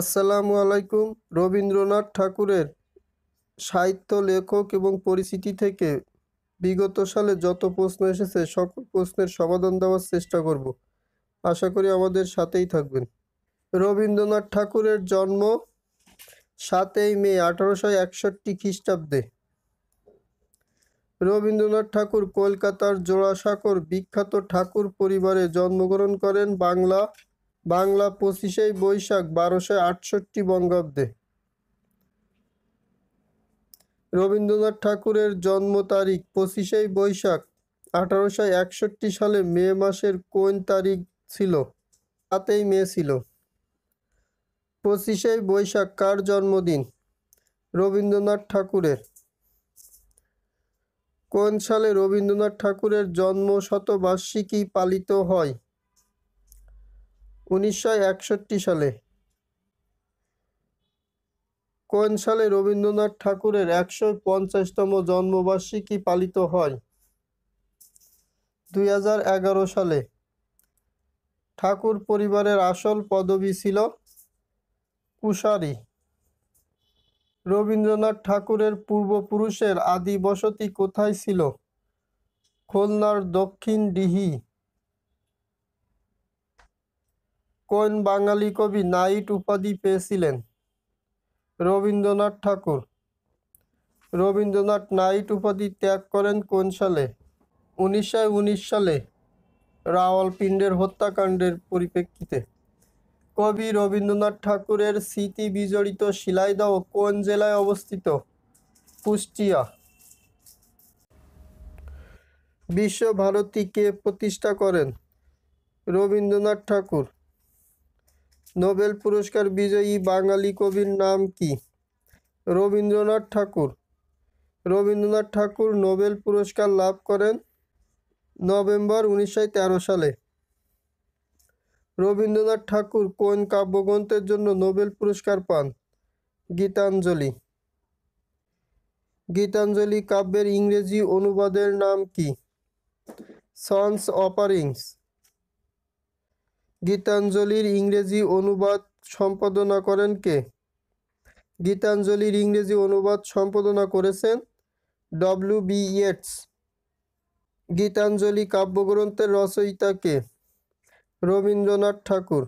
আসসালামু আলাইকুম রবীন্দ্রনাথ ঠাকুরের সাহিত্য লেখক এবং পরিচিতি থেকে বিগত সালে যত প্রশ্ন এসেছে সকল প্রশ্নের সমাধান দেওয়ার চেষ্টা করব আশা করি আমাদের সাথেই থাকবেন রবীন্দ্রনাথ ঠাকুরের জন্ম সাতই মে আঠারোশো একষট্টি খ্রিস্টাব্দে রবীন্দ্রনাথ ঠাকুর কলকাতার জোড়াসাঁকোর বিখ্যাত ঠাকুর পরিবারে জন্মগ্রহণ করেন বাংলা বাংলা পঁচিশে বৈশাখ বারোশো আটষট্টি বঙ্গাব্দে রবীন্দ্রনাথ ঠাকুরের জন্ম তারিখ পঁচিশে বৈশাখ আঠারোশো একষট্টি সালে মে মাসের কোন তারিখ ছিল তাতেই মে ছিল পঁচিশে বৈশাখ কার জন্মদিন রবীন্দ্রনাথ ঠাকুরের কোন সালে রবীন্দ্রনাথ ঠাকুরের জন্ম শতবার্ষিকী পালিত হয় উনিশশো সালে কোন সালে রবীন্দ্রনাথ ঠাকুরের একশো পঞ্চাশতম জন্মবার্ষিকী পালিত হয় দুই সালে ঠাকুর পরিবারের আসল পদবি ছিল কুশারি রবীন্দ্রনাথ ঠাকুরের পূর্বপুরুষের আদি বসতি কোথায় ছিল খুলনার দক্ষিণ ডিহি কোন বাঙালি কবি নাইট উপাধি পেয়েছিলেন রবীন্দ্রনাথ ঠাকুর রবীন্দ্রনাথ নাইট উপাধি ত্যাগ করেন কোন সালে উনিশশো উনিশ সালে রাওয়ালপিণ্ডের হত্যাকাণ্ডের পরিপ্রেক্ষিতে কবি রবীন্দ্রনাথ ঠাকুরের স্মৃতি বিজড়িত শিলাইদহ কোন জেলায় অবস্থিত কুষ্টিয়া বিশ্বভারতীকে প্রতিষ্ঠা করেন রবীন্দ্রনাথ ঠাকুর নোবেল পুরস্কার বিজয়ী বাঙালি কবির নাম কি রবীন্দ্রনাথ ঠাকুর রবীন্দ্রনাথ ঠাকুর নোবেল পুরস্কার লাভ করেন নভেম্বর উনিশশো সালে রবীন্দ্রনাথ ঠাকুর কোন কাব্যগ্রন্থের জন্য নোবেল পুরস্কার পান গীতাঞ্জলি গীতাঞ্জলি কাব্যের ইংরেজি অনুবাদের নাম কি সন্স অপারিংস গীতাঞ্জলির ইংরেজি অনুবাদ সম্পাদনা করেন কে গীতাঞ্জলির ইংরেজি অনুবাদ সম্পাদনা করেছেন ডব্লিউ বি ইয়েটস গীতাঞ্জলি কাব্যগ্রন্থের রচয়িতা কে রবীন্দ্রনাথ ঠাকুর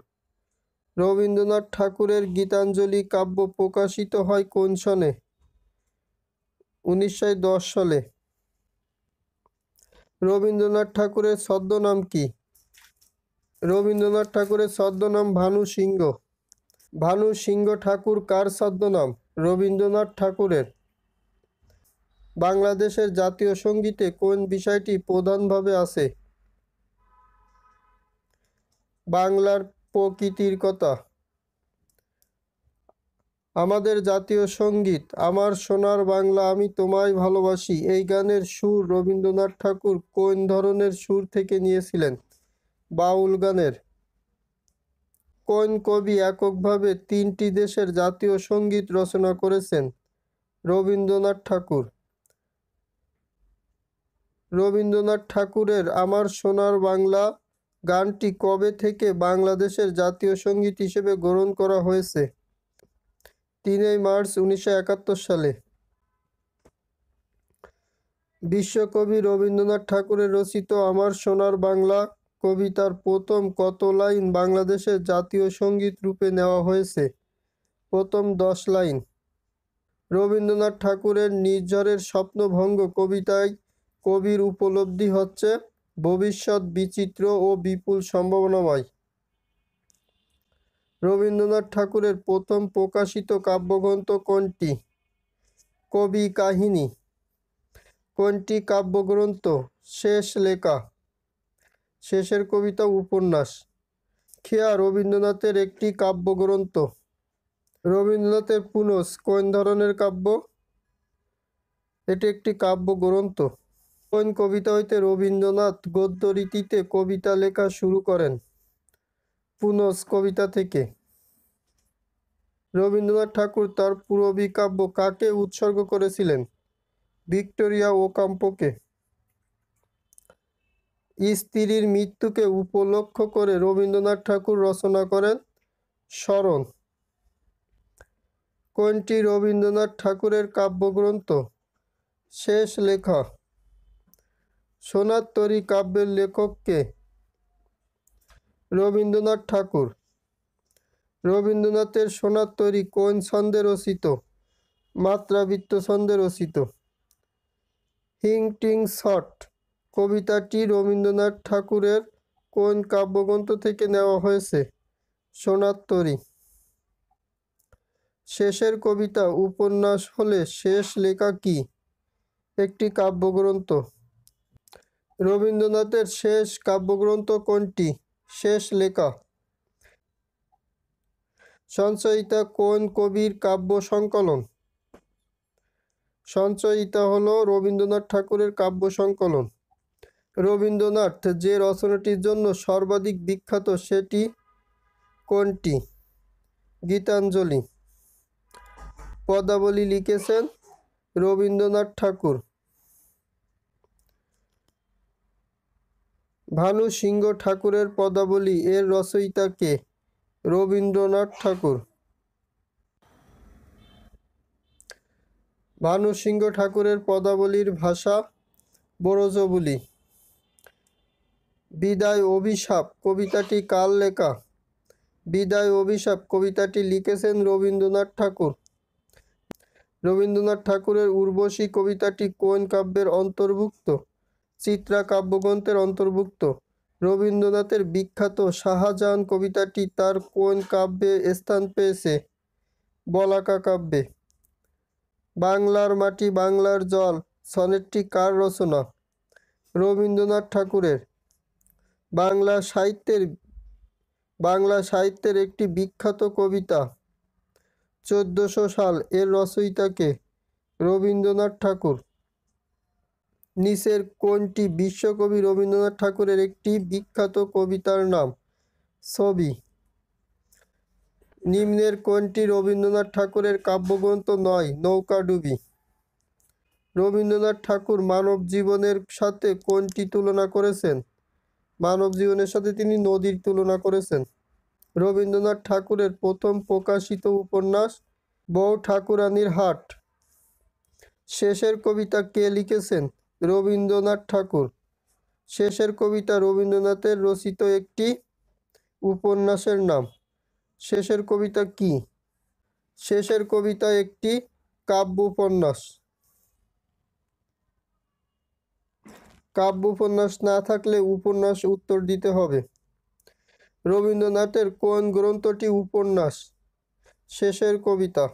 রবীন্দ্রনাথ ঠাকুরের গীতাঞ্জলি কাব্য প্রকাশিত হয় কোন সনে উনিশশো সালে রবীন্দ্রনাথ ঠাকুরের ছদ্মনাম কী রবীন্দ্রনাথ ঠাকুরের ছদ্মনাম ভানু সিংহ ভানু সিংহ ঠাকুর কার ছদ্মনাম রবীন্দ্রনাথ ঠাকুরের বাংলাদেশের জাতীয় সঙ্গীতে কোন বিষয়টি প্রধানভাবে আছে বাংলার প্রকৃতির কথা আমাদের জাতীয় সঙ্গীত আমার সোনার বাংলা আমি তোমায় ভালোবাসি এই গানের সুর রবীন্দ্রনাথ ঠাকুর কোন ধরনের সুর থেকে নিয়েছিলেন বাউল গানের কোন কবি এককভাবে তিনটি দেশের জাতীয় সঙ্গীত রচনা করেছেন রবীন্দ্রনাথ ঠাকুর রবীন্দ্রনাথ ঠাকুরের আমার সোনার বাংলা গানটি কবে থেকে বাংলাদেশের জাতীয় সঙ্গীত হিসেবে গ্রহণ করা হয়েছে তিনই মার্চ উনিশশো সালে বিশ্বকবি রবীন্দ্রনাথ ঠাকুরের রচিত আমার সোনার বাংলা কবিতার প্রথম কত লাইন বাংলাদেশের জাতীয় সঙ্গীত রূপে নেওয়া হয়েছে প্রথম দশ লাইন রবীন্দ্রনাথ ঠাকুরের নির্ঝরের স্বপ্নভঙ্গ কবিতায় কবির উপলব্ধি হচ্ছে ভবিষ্যৎ বিচিত্র ও বিপুল সম্ভাবনাময় রবীন্দ্রনাথ ঠাকুরের প্রথম প্রকাশিত কাব্যগ্রন্থ কোনটি কবি কাহিনী কোনটি কাব্যগ্রন্থ শেষ লেখা শেষের কবিতা উপন্যাস খেয়া রবীন্দ্রনাথের একটি কাব্যগ্রন্থ রবীন্দ্রনাথের পুনস কোন ধরনের কাব্য এটি একটি কাব্যগ্রন্থ কোন কবিতা হইতে রবীন্দ্রনাথ গদ্য রীতিতে কবিতা লেখা শুরু করেন পুনস কবিতা থেকে রবীন্দ্রনাথ ঠাকুর তার পুরবী কাব্য কাকে উৎসর্গ করেছিলেন ভিক্টোরিয়া ও কাম্পকে স্ত্রীর মৃত্যুকে উপলক্ষ করে রবীন্দ্রনাথ ঠাকুর রচনা করেন স্মরণ কোনটি রবীন্দ্রনাথ ঠাকুরের কাব্যগ্রন্থ শেষ লেখা সোনার তরী কাব্যের লেখককে রবীন্দ্রনাথ ঠাকুর রবীন্দ্রনাথের সোনার তরী কোন ছন্দে রচিত মাত্রাবৃত্ত ছন্দে রচিত হিংটিং শট কবিতাটি রবীন্দ্রনাথ ঠাকুরের কোন কাব্যগ্রন্থ থেকে নেওয়া হয়েছে সোনাত্তরী শেষের কবিতা উপন্যাস হলে শেষ লেখা কি একটি কাব্যগ্রন্থ রবীন্দ্রনাথের শেষ কাব্যগ্রন্থ কোনটি শেষ লেখা সঞ্চয়িতা কোন কবির কাব্য সংকলন সঞ্চয়িতা হল রবীন্দ্রনাথ ঠাকুরের কাব্য সংকলন রবীন্দ্রনাথ যে রচনাটির জন্য সর্বাধিক বিখ্যাত সেটি কোনটি গীতাঞ্জলি পদাবলী লিখেছেন রবীন্দ্রনাথ ঠাকুর ভানু সিংহ ঠাকুরের পদাবলী এর রচয়িতা কে রবীন্দ্রনাথ ঠাকুর ভানু সিংহ ঠাকুরের পদাবলীর ভাষা বরজবুলি বিদায় অভিশাপ কবিতাটি কার লেখা বিদায় অভিশাপ কবিতাটি লিখেছেন রবীন্দ্রনাথ ঠাকুর রবীন্দ্রনাথ ঠাকুরের উর্বশী কবিতাটি কোন কাব্যের অন্তর্ভুক্ত চিত্রা কাব্যগ্রন্থের অন্তর্ভুক্ত রবীন্দ্রনাথের বিখ্যাত শাহজাহান কবিতাটি তার কোন কাব্যে স্থান পেয়েছে বলাকা কাব্যে বাংলার মাটি বাংলার জল সনেটটি কার রচনা রবীন্দ্রনাথ ঠাকুরের বাংলা সাহিত্যের বাংলা সাহিত্যের একটি বিখ্যাত কবিতা চোদ্দশো সাল এর রচয়িতাকে রবীন্দ্রনাথ ঠাকুর নিচের কোনটি বিশ্বকবি রবীন্দ্রনাথ ঠাকুরের একটি বিখ্যাত কবিতার নাম ছবি নিম্নের কোনটি রবীন্দ্রনাথ ঠাকুরের কাব্যগ্রন্থ নয় নৌকাডুবি রবীন্দ্রনাথ ঠাকুর মানব জীবনের সাথে কোনটি তুলনা করেছেন মানব জীবনের সাথে তিনি নদীর তুলনা করেছেন রবীন্দ্রনাথ ঠাকুরের প্রথম প্রকাশিত উপন্যাস বউ ঠাকুরানীর হাট শেষের কবিতা কে লিখেছেন রবীন্দ্রনাথ ঠাকুর শেষের কবিতা রবীন্দ্রনাথের রচিত একটি উপন্যাসের নাম শেষের কবিতা কি শেষের কবিতা একটি কাব্য উপন্যাস কাব্য উপন্যাস না থাকলে উপন্যাস উত্তর দিতে হবে রবীন্দ্রনাথের কোন গ্রন্থটি উপন্যাস শেষের কবিতা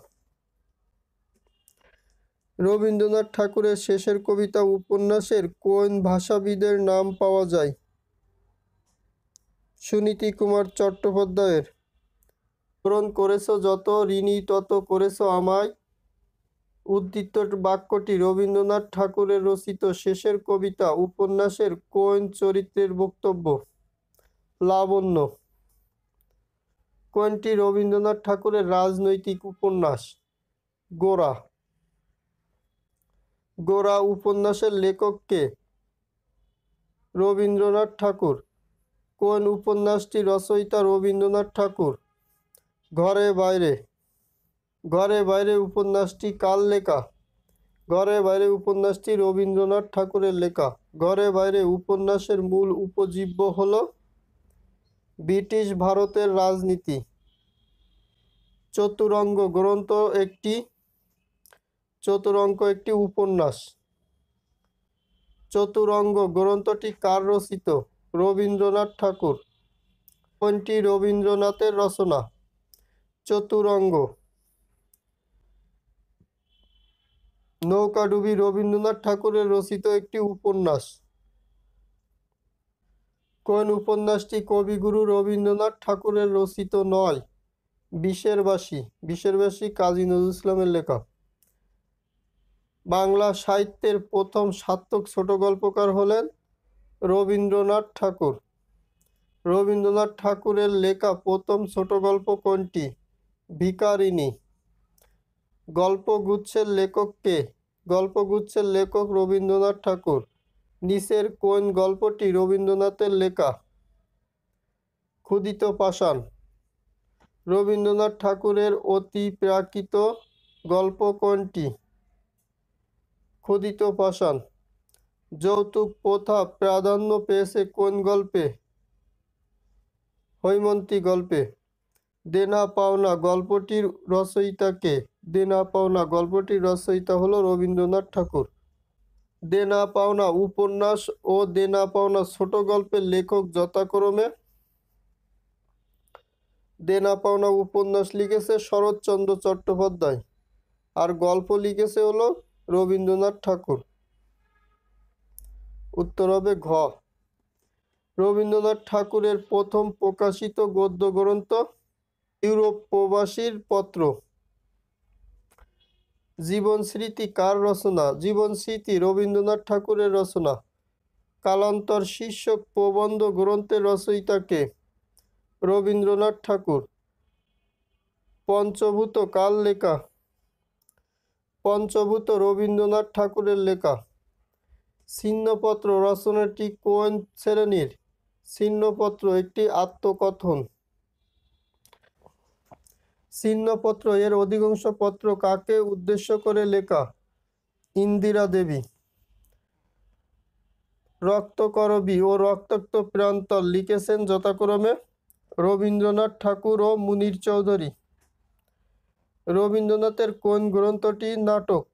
রবীন্দ্রনাথ ঠাকুরের শেষের কবিতা উপন্যাসের কোন ভাষাবিদের নাম পাওয়া যায় সুনীতি কুমার চট্টোপাধ্যায়ের পূরণ করেছ যত ঋণী তত করেছ আমায় উদ্দিত বাক্যটি রবীন্দ্রনাথ ঠাকুরের রচিত শেষের কবিতা উপন্যাসের কোন চরিত্রের বক্তব্য লাবণ্য কোনটি রবীন্দ্রনাথ ঠাকুরের রাজনৈতিক উপন্যাস গোরা গোরা উপন্যাসের লেখককে রবীন্দ্রনাথ ঠাকুর কোন উপন্যাসটি রচয়িতা রবীন্দ্রনাথ ঠাকুর ঘরে বাইরে ঘরে বাইরে উপন্যাসটি কার লেখা ঘরে বাইরে উপন্যাসটি রবীন্দ্রনাথ ঠাকুরের লেখা ঘরে বাইরে উপন্যাসের মূল উপজীব্য হল ব্রিটিশ ভারতের রাজনীতি চতুরঙ্গ গ্রন্থ একটি চতুরঙ্গ একটি উপন্যাস চতুরঙ্গ গ্রন্থটি কার রচিত রবীন্দ্রনাথ ঠাকুর কোনটি রবীন্দ্রনাথের রচনা চতুরঙ্গ নৌকাডুবি রবীন্দ্রনাথ ঠাকুরের রচিত একটি উপন্যাস কোন উপন্যাসটি কবিগুরু রবীন্দ্রনাথ ঠাকুরের রচিত নয় বিশ্বেরবাসী বিশ্বেরবাসী কাজী নজরুল ইসলামের লেখা বাংলা সাহিত্যের প্রথম সার্থক ছোট গল্পকার হলেন রবীন্দ্রনাথ ঠাকুর রবীন্দ্রনাথ ঠাকুরের লেখা প্রথম ছোট গল্প কোনটি ভিকারিণী গল্পগুচ্ছের লেখক কে গল্পগুচ্ছের লেখক রবীন্দ্রনাথ ঠাকুর নিচের কোন গল্পটি রবীন্দ্রনাথের লেখা ক্ষুদিত পাষাণ রবীন্দ্রনাথ ঠাকুরের অতি প্রাকৃত গল্প কোনটি ক্ষুদিত পাষাণ যৌতুক প্রথা প্রাধান্য পেয়েছে কোন গল্পে হৈমন্তী গল্পে দেনা পাওনা গল্পটির রচয়িতা কে দেনা পাওনা গল্পটি রচয়িতা হল রবীন্দ্রনাথ ঠাকুর দেনা পাওনা উপন্যাস ও দেনা পাওনা ছোট গল্পের লেখক যথাক্রমে দেনা পাওনা উপন্যাস লিখেছে শরৎচন্দ্র চট্টোপাধ্যায় আর গল্প লিখেছে হলো রবীন্দ্রনাথ ঠাকুর উত্তর হবে ঘ রবীন্দ্রনাথ ঠাকুরের প্রথম প্রকাশিত গদ্য গ্রন্থ ইউরোপ প্রবাসীর পত্র জীবন স্মৃতি কার রচনা জীবন স্মৃতি রবীন্দ্রনাথ ঠাকুরের রচনা কালান্তর শীর্ষক প্রবন্ধ গ্রন্থের রচয়িতাকে রবীন্দ্রনাথ ঠাকুর পঞ্চভূত কাল লেখা পঞ্চভূত রবীন্দ্রনাথ ঠাকুরের লেখা ছিন্নপত্র রচনাটি কোন শ্রেণীর ছিন্নপত্র একটি আত্মকথন চিহ্নপত্র এর অধিকাংশ পত্র কাকে উদ্দেশ্য করে লেখা ইন্দিরা দেবী রক্তকরবী ও রক্তাক্ত প্রান্ত লিখেছেন যথাক্রমে রবীন্দ্রনাথ ঠাকুর ও মুনির চৌধুরী রবীন্দ্রনাথের কোন গ্রন্থটি নাটক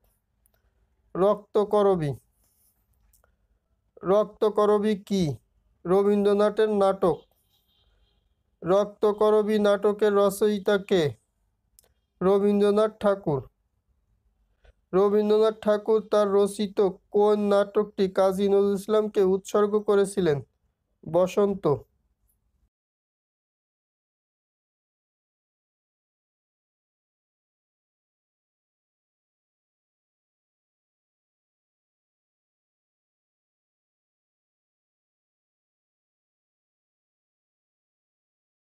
রক্তকরবী রক্তকরবী কি রবীন্দ্রনাথের নাটক রক্তকরবী নাটকের রচয়িতা কে রবীন্দ্রনাথ ঠাকুর রবীন্দ্রনাথ ঠাকুর তার রচিত কোন নাটকটি কাজী নজরুল ইসলামকে উৎসর্গ করেছিলেন বসন্ত